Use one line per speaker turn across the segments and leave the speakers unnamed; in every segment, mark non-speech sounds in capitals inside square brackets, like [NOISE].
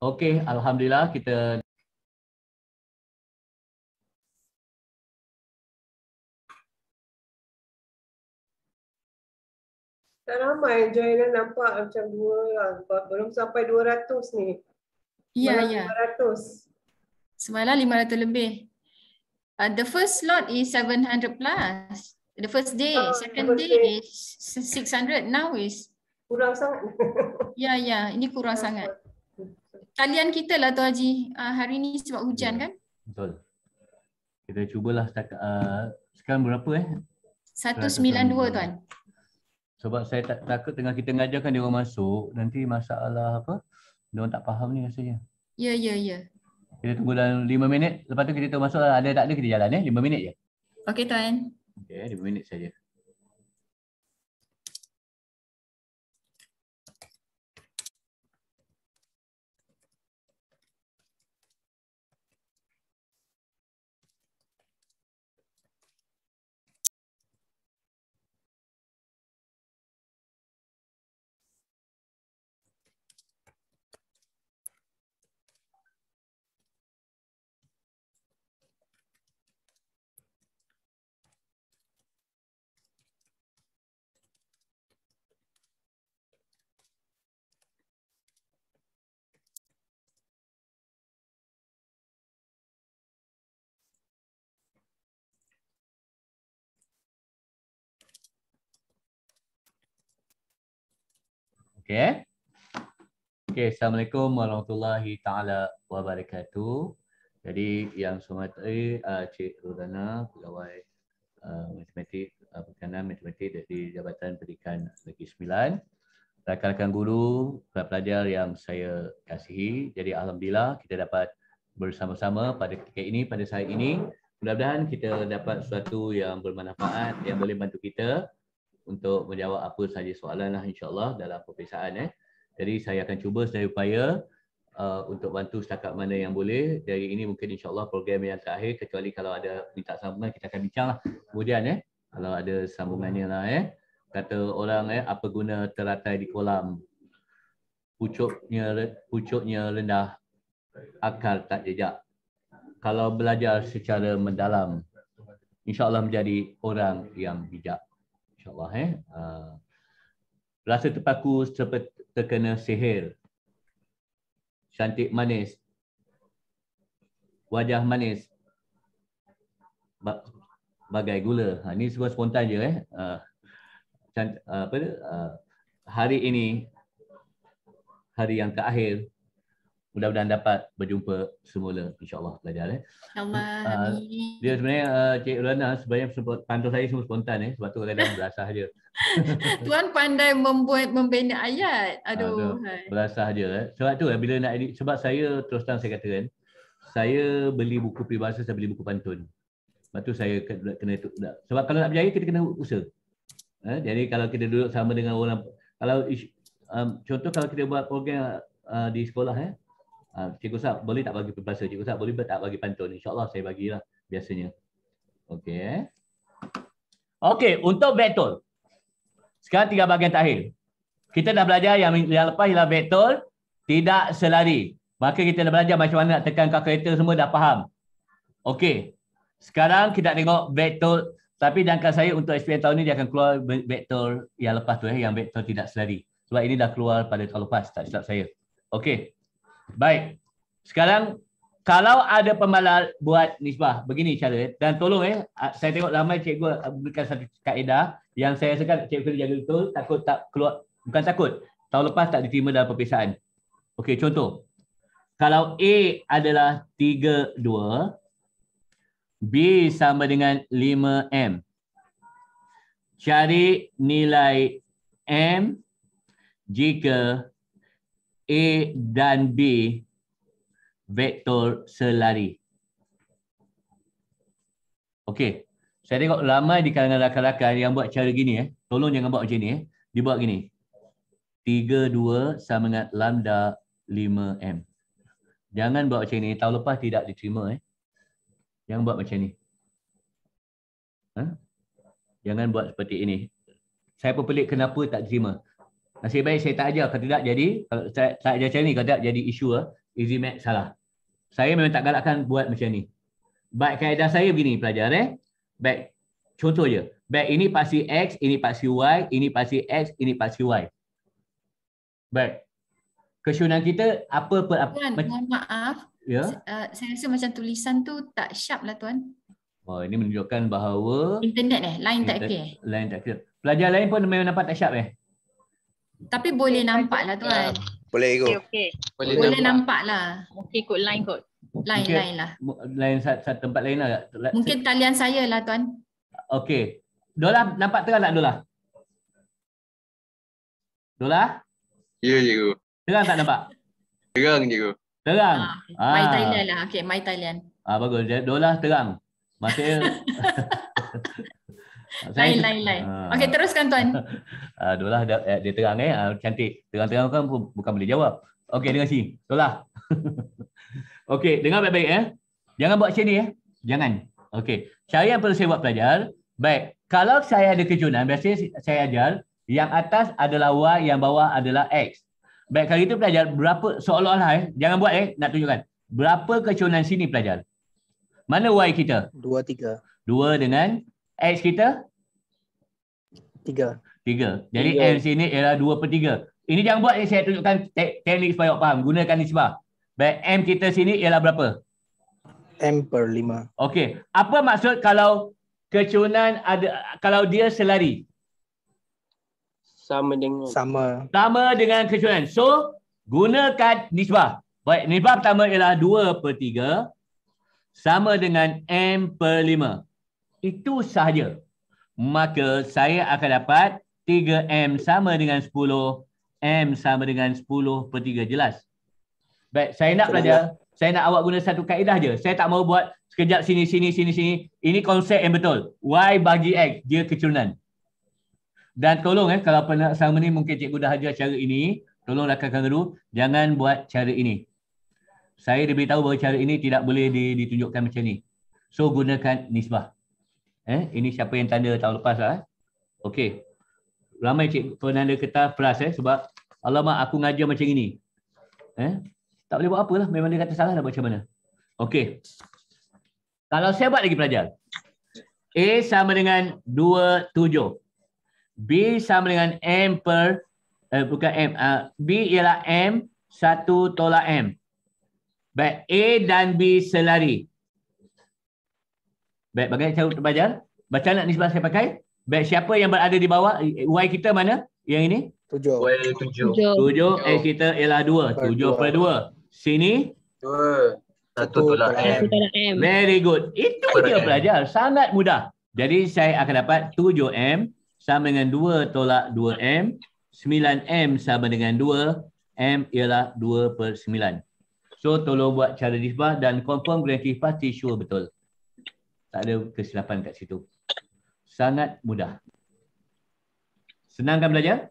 Okey, alhamdulillah kita Tak ramai Jaira nampak macam dua lah. Belum sampai dua ratus ni. Ya, ya. 500. Semalam lima ratus lebih. Uh, the first slot is seven hundred plus. The first day, oh, second day. day is hundred. Now is kurang sangat. [LAUGHS] Ya, ya, ini kurang ya, sangat. Talian kita lah Tuan Haji ah, hari ni sebab hujan ya, kan? Betul. Kita cubalah setakat, uh, sekarang berapa eh? 192 Tuan. Sebab saya tak takut tengah kita ngajar kan dia orang masuk, nanti masalah apa, dia orang tak faham ni rasanya. Ya, ya, ya. Kita tunggu dalam lima minit, lepas tu kita masuk lah. ada tak ada kita jalan eh, lima minit je. Okey Tuan. Okey, lima minit saja. Okay. Okay. Assalamualaikum warahmatullahi ta'ala wabarakatuh. Jadi yang semua tadi uh, Cik Rurana, pegawai uh, matematik, uh, perkenaan matematik dari Jabatan Pendidikan Negeri Sembilan. Rakan-rakan guru, pelajar yang saya kasihi. Jadi Alhamdulillah kita dapat bersama-sama pada ketika ini, pada saat ini. Mudah-mudahan kita dapat sesuatu yang bermanfaat, yang boleh bantu kita untuk menjawab apa sahaja soalan lah insyaAllah dalam perpisahan. Eh. Jadi saya akan cuba sedaya upaya uh, untuk bantu setakat mana yang boleh. Jadi ini mungkin insyaAllah program yang terakhir kecuali kalau ada minta sambungan kita akan bincang lah. Kemudian eh, kalau ada sambungannya lah eh. Kata orang eh, apa guna teratai di kolam. Pucuknya, pucuknya rendah. Akar tak jejak. Kalau belajar secara mendalam, insyaAllah menjadi orang yang bijak insyaAllah. Eh. Uh, rasa terpaku cepat terkena sihir. Cantik manis. Wajah manis. Ba- bagai gula. Ha, ini semua spontan je. Eh. Uh, uh, apa uh, hari ini, hari yang terakhir, mudah-mudahan dapat berjumpa semula insyaallah belajar eh. Insyaallah. Uh, dia sebenarnya uh, Cik Rana sebenarnya pantau saya semua spontan eh sebab tu kadang [LAUGHS] berasah dia. [LAUGHS] Tuan pandai membuat membina ayat. Ah, Aduh. Uh, berasah dia eh. Sebab tu eh, bila nak edit sebab saya terus terang saya katakan saya beli buku peribahasa saya beli buku pantun. Sebab tu saya kena, kena sebab kalau nak berjaya kita kena usaha. Eh, jadi kalau kita duduk sama dengan orang kalau um, contoh kalau kita buat program uh, di sekolah eh Ah, Cikgu Sab, boleh tak bagi peribahasa? Cikgu Sab, boleh tak bagi pantun? InsyaAllah saya bagilah biasanya. Okey. Okey, untuk vektor. Sekarang tiga bahagian terakhir. Kita dah belajar yang, yang lepas ialah vektor tidak selari. Maka kita dah belajar macam mana nak tekankan kereta semua dah faham. Okey. Sekarang kita tengok vektor. Tapi jangkaan saya untuk SPM tahun ni dia akan keluar vektor yang lepas tu. Eh, yang vektor tidak selari. Sebab ini dah keluar pada tahun lepas. Tak silap saya. Okey. Baik. Sekarang kalau ada pembalal buat nisbah begini cara dan tolong eh ah, saya tengok ramai cikgu berikan satu kaedah yang saya rasa kan cikgu kena jaga betul takut tak keluar bukan takut tahun lepas tak diterima dalam perpisahan. Okey contoh. Kalau A adalah 32 B sama dengan 5M. Cari nilai M jika A dan B vektor selari. Okey. Saya tengok ramai di kalangan rakan-rakan yang buat cara gini eh. Tolong jangan buat macam ni eh. Dia buat gini. 3 2 sama dengan lambda 5m. Jangan buat macam ni. Tahun lepas tidak diterima eh. Jangan buat macam ni. Ha? Jangan buat seperti ini. Saya pun pelik kenapa tak diterima. Nasib baik saya tak ajar. Kalau tidak jadi, kalau saya tak ajar macam ni, kalau tidak jadi isu, eh, easy mat salah. Saya memang tak galakkan buat macam ni. Baik kaedah saya begini pelajar eh. Baik, contoh je. Baik ini pasti X, ini pasti Y, ini pasti X, ini pasti Y. Baik. Kesunan kita apa per apa? Tuan, mohon maaf. Ya? Uh, saya rasa macam tulisan tu tak sharp lah tuan. Oh, ini menunjukkan bahawa internet eh, line tak okey. Line tak okey. Pelajar lain pun memang nampak tak sharp eh. Tapi boleh okay, nampak lah tuan. Uh, ya, boleh ikut. Okay, okay. Boleh, boleh nampak. nampak lah. Mungkin ikut line kot. Line-line lah. Lain satu tempat lain lah. Mungkin talian saya lah tuan. Okay. Dola nampak terang tak Dola? Dola? Ya yeah, cikgu. Terang tak nampak? terang cikgu. Terang? Ah, ah. My Thailand lah. Okay my Thailand. Ah bagus. Dola terang. Maksudnya. Lain-lain-lain. [LAUGHS] Ah. Okay teruskan tuan. [LAUGHS] Uh, Dolah dia, eh, dia terang eh, uh, cantik. Terang-terang kan pun bukan boleh jawab. Okey, dengar sini. Dolah. Okey, dengar baik-baik eh. Jangan buat macam ni eh. Jangan. Okey. Cara yang perlu saya buat pelajar. Baik. Kalau saya ada kejunan, biasanya saya ajar yang atas adalah Y, yang bawah adalah X. Baik, kali itu pelajar, berapa seolah-olah eh. Jangan buat eh. Nak tunjukkan. Berapa kejunan sini pelajar? Mana Y kita? Dua, tiga. Dua dengan X kita? Tiga. Tiga. Jadi tiga. MC ni ialah dua per tiga. Ini jangan buat, eh, saya tunjukkan te teknik supaya awak faham. Gunakan nisbah. Baik, M kita sini ialah berapa? M per lima. Okey. Apa maksud kalau kecunan ada, kalau dia selari? Sama dengan. Sama. Sama dengan kecunan. So, gunakan nisbah. Baik, nisbah pertama ialah dua per tiga. Sama dengan M per lima. Itu sahaja. Maka saya akan dapat 3M sama dengan 10, M sama dengan 10 per 3 jelas. Baik, saya nak belajar, saya nak awak guna satu kaedah je. Saya tak mau buat sekejap sini, sini, sini, sini. Ini konsep yang betul. Y bagi X, dia kecurunan. Dan tolong eh, kalau pernah sama ni mungkin cikgu dah ajar cara ini. Tolong rakan-rakan dulu, jangan buat cara ini. Saya diberitahu bahawa cara ini tidak boleh ditunjukkan macam ni. So gunakan nisbah. Eh, ini siapa yang tanda tahun lepas lah. Eh? Okey ramai cik penanda kertas plus eh sebab alamak aku ngaji macam ini. Eh? Tak boleh buat apalah memang dia kata salah dah macam mana. Okey. Kalau saya buat lagi pelajar. A sama dengan 27. B sama dengan M per eh, bukan M. Uh, B ialah M 1 tolak M. Baik, A dan B selari. Baik, bagaimana cara belajar? Baca nak nisbah saya pakai? Baik siapa yang berada di bawah? Y kita mana? Yang ini? Tujuh. Y tujuh. Tujuh. Eh kita ialah dua. Tujuh per dua. Sini? Dua. Satu tolak M. Very good. Itu per dia M. pelajar. Sangat mudah. Jadi saya akan dapat tujuh M sama dengan dua tolak dua M. Sembilan M sama dengan dua. M ialah dua per sembilan. So tolong buat cara disbah dan confirm grand disbah pasti sure betul. Tak ada kesilapan kat situ sangat mudah. Senangkan belajar?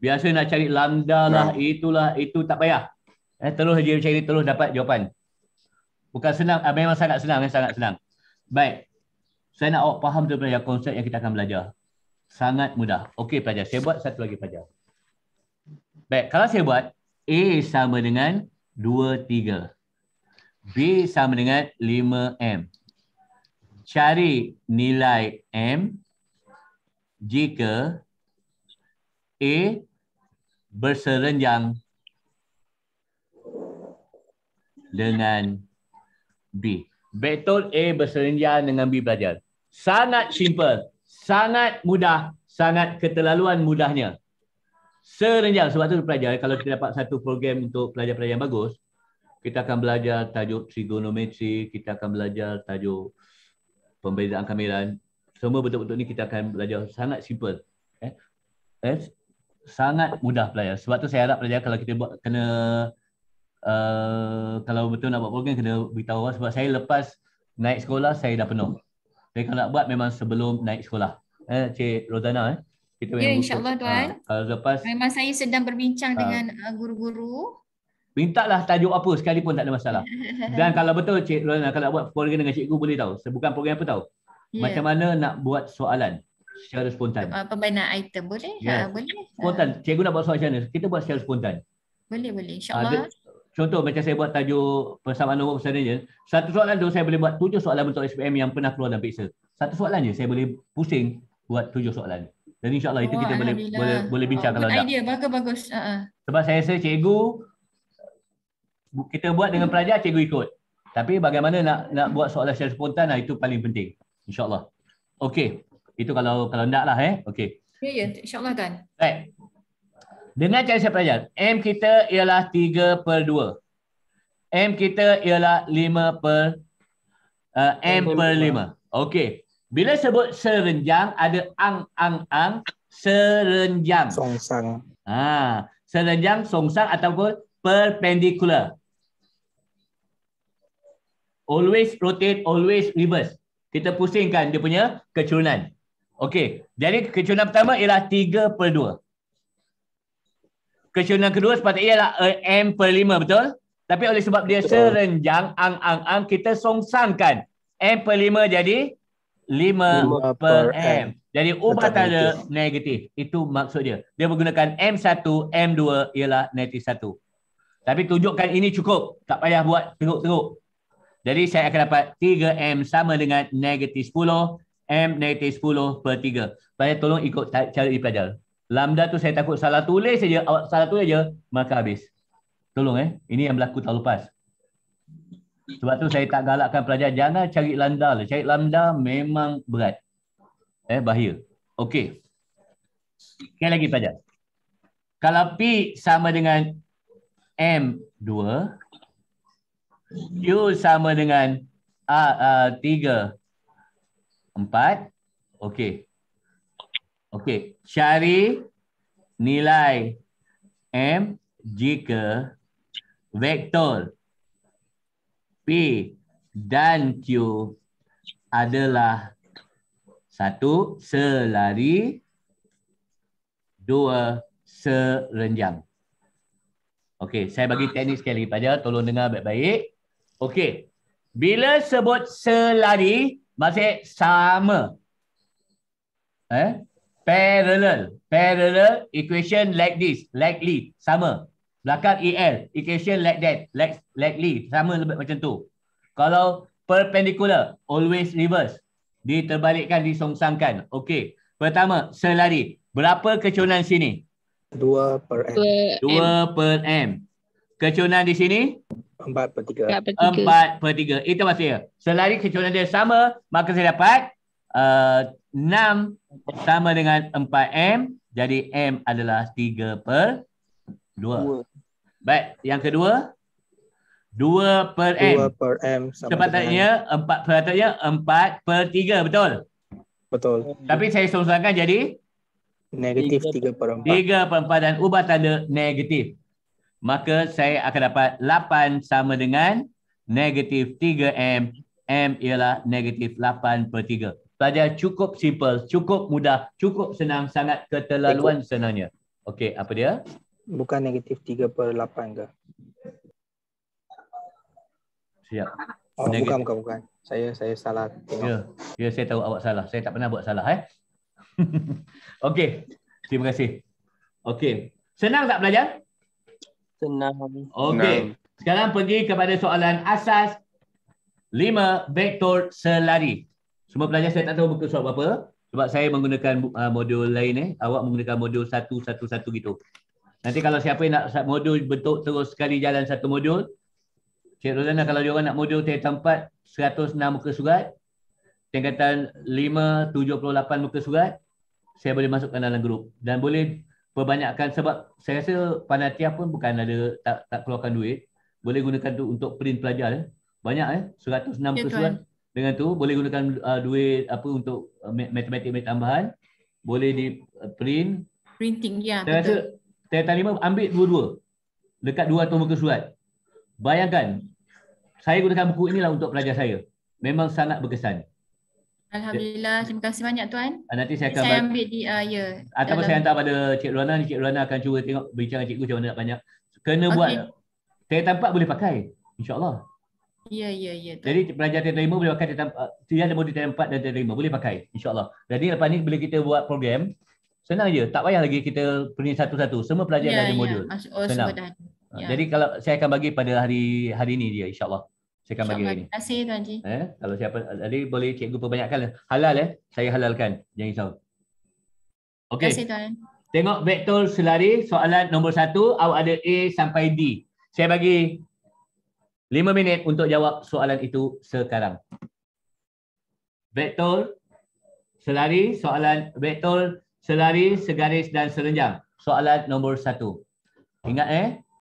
Biasa nak cari lambda lah, itulah, itu tak payah. Eh, terus saja cari, terus dapat jawapan. Bukan senang, ah, memang sangat senang, memang sangat senang. Baik. Saya nak awak faham tu belajar konsep yang kita akan belajar. Sangat mudah. Okey pelajar, saya buat satu lagi pelajar. Baik, kalau saya buat, A sama dengan 2, 3. B sama dengan 5M cari nilai M jika A berserenjang dengan B. Betul A berserenjang dengan B belajar. Sangat simple. Sangat mudah. Sangat keterlaluan mudahnya. Serenjang. Sebab tu pelajar, kalau kita dapat satu program untuk pelajar-pelajar yang bagus, kita akan belajar tajuk trigonometri, kita akan belajar tajuk pembezaan kamiran. Semua bentuk-bentuk ni kita akan belajar sangat simple. Eh? Eh? Sangat mudah belajar. Sebab tu saya harap pelajar kalau kita buat, kena uh, kalau betul nak buat program kena beritahu orang. Sebab saya lepas naik sekolah saya dah penuh. Tapi kalau nak buat memang sebelum naik sekolah. Eh, Cik Rodana. Eh? Kita ya insyaAllah Tuan. Uh, kalau lepas, memang saya sedang berbincang uh, dengan eh, guru-guru. Mintalah tajuk apa sekali pun tak ada masalah. Dan kalau betul Cik Lorna kalau buat program dengan cikgu boleh tahu. Sebukan program apa tahu. Yeah. Macam mana nak buat soalan secara spontan. Ah, Pembina item boleh? Yes. Ha, boleh. Spontan. Cikgu nak buat soalan macam Kita buat secara spontan. Boleh, boleh. Ah, InsyaAllah. Contoh macam saya buat tajuk persamaan nombor persamaan je. Satu soalan tu saya boleh buat tujuh soalan untuk SPM yang pernah keluar dalam periksa. Satu soalan je saya boleh pusing buat tujuh soalan. Dan insyaAllah itu oh, kita boleh, boleh boleh bincang oh, kalau idea. tak. Good idea. Bagus, bagus. Uh-huh. Sebab saya rasa cikgu kita buat dengan pelajar cikgu ikut. Tapi bagaimana nak nak buat soalan secara spontan itu paling penting. Insya-Allah. Okey. Itu kalau kalau ndaklah eh. Okey. Ya ya insya-Allah kan. Baik. Dengan cara saya pelajar, M kita ialah 3 per 2. M kita ialah 5 per uh, eh, M, M per 5. 5. Okey. Bila sebut serenjang, ada ang-ang-ang, serenjang. Songsang. Ha, serenjang, songsang ataupun perpendicular always rotate, always reverse. Kita pusingkan dia punya kecurunan. Okey, jadi kecurunan pertama ialah 3 per 2. Kecurunan kedua sepatutnya ialah M per 5, betul? Tapi oleh sebab dia serenjang, ang, ang, ang, kita songsangkan M per 5 jadi 5, per M. Jadi ubah Tetap tanda negatif. negatif. Itu maksud dia. Dia menggunakan M1, M2 ialah negatif 1. Tapi tunjukkan ini cukup. Tak payah buat teruk-teruk. Jadi saya akan dapat 3M sama dengan negatif 10. M negatif 10 per 3. Baik, tolong ikut cara dipelajar. Lambda tu saya takut salah tulis saja. Awak salah tulis saja, maka habis. Tolong eh. Ini yang berlaku tahun lepas. Sebab tu saya tak galakkan pelajar. Jangan cari lambda. Lah. Cari lambda memang berat. Eh, bahaya. Okey. Okey lagi pelajar. Kalau P sama dengan M 2 Q sama dengan A, A, 3 4 Okey Okey Cari nilai M jika vektor P dan Q adalah satu selari dua serenjang. Okey, saya bagi teknik sekali pada tolong dengar baik-baik. Okey. Bila sebut selari, maksud sama. Eh? Parallel. Parallel equation like this. Likely. Sama. Belakang EL. Equation like that. Like, likely. Sama lebih macam tu. Kalau perpendicular, always reverse. Diterbalikkan, disongsangkan. Okey. Pertama, selari. Berapa kecunan sini? 2 per M. 2 per M. Kecunan di sini? Empat per tiga. Empat per tiga. Itu maksudnya. Selari kecualian dia sama, maka saya dapat uh, enam uh, sama dengan empat M. Jadi M adalah tiga per dua. Baik, yang kedua. Dua per M. Dua per M. Sepatutnya empat per tiga, betul? Betul. Tapi saya sumsangkan jadi? Negatif tiga per empat. Tiga per empat dan ubah tanda negatif maka saya akan dapat 8 sama dengan negatif 3M. M ialah negatif 8 per 3. Pelajar cukup simple, cukup mudah, cukup senang, sangat keterlaluan senangnya. Okey, apa dia? Bukan negatif 3 per 8 ke? Siap. Oh, bukan, bukan, bukan. Saya saya salah. Ya, ya, saya tahu awak salah. Saya tak pernah buat salah. Eh? [LAUGHS] Okey, terima kasih. Okey, senang tak belajar? Senang. Okey. Sekarang pergi kepada soalan asas lima vektor selari. Semua pelajar saya tak tahu betul soal apa sebab saya menggunakan uh, modul lain eh. Awak menggunakan modul satu satu satu gitu. Nanti kalau siapa yang nak modul bentuk terus sekali jalan satu modul, Cik Rosana kalau dia nak modul tingkat tempat enam muka surat, tingkatan lima tujuh puluh lapan muka surat, saya boleh masukkan dalam grup dan boleh perbanyakkan sebab saya rasa panitia pun bukan ada tak tak keluarkan duit boleh gunakan tu untuk print pelajar eh. banyak eh 160 ya, surat dengan tu boleh gunakan uh, duit apa untuk uh, matematik mat tambahan boleh di uh, print printing ya saya betul. rasa saya tadi ambil dua-dua dekat dua atau muka surat bayangkan saya gunakan buku inilah untuk pelajar saya memang sangat berkesan Alhamdulillah, ya. terima kasih banyak tuan. Ah, nanti saya akan saya ambil di uh, ya. Atau ah, dalam... saya hantar pada Cik Luana, Cik Luana akan cuba tengok bincang cikgu macam mana nak banyak. Kena okay. buat tiga tempat boleh pakai. Insya-Allah. Ya, ya, ya. Tuan. Jadi pelajar tiga tempat boleh pakai di tempat. Tiga tempat di tempat dan tiga tempat boleh pakai. Insya-Allah. Jadi lepas ni bila kita buat program, senang je. Tak payah lagi kita pergi satu-satu. Semua pelajar ya, dah ada ya. modul. Oh, senang. Ya. Jadi kalau saya akan bagi pada hari hari ini dia insya-Allah. Cakap bagi hari ni. Eh, kalau siapa tadi boleh cikgu perbanyakkan halal eh. Saya halalkan. Jangan risau. Okey. Terima kasih Tuan. Tengok vektor selari soalan nombor satu. Awak ada A sampai D. Saya bagi 5 minit untuk jawab soalan itu sekarang. Vektor selari soalan vektor selari segaris dan serenjang. Soalan nombor satu. Ingat eh.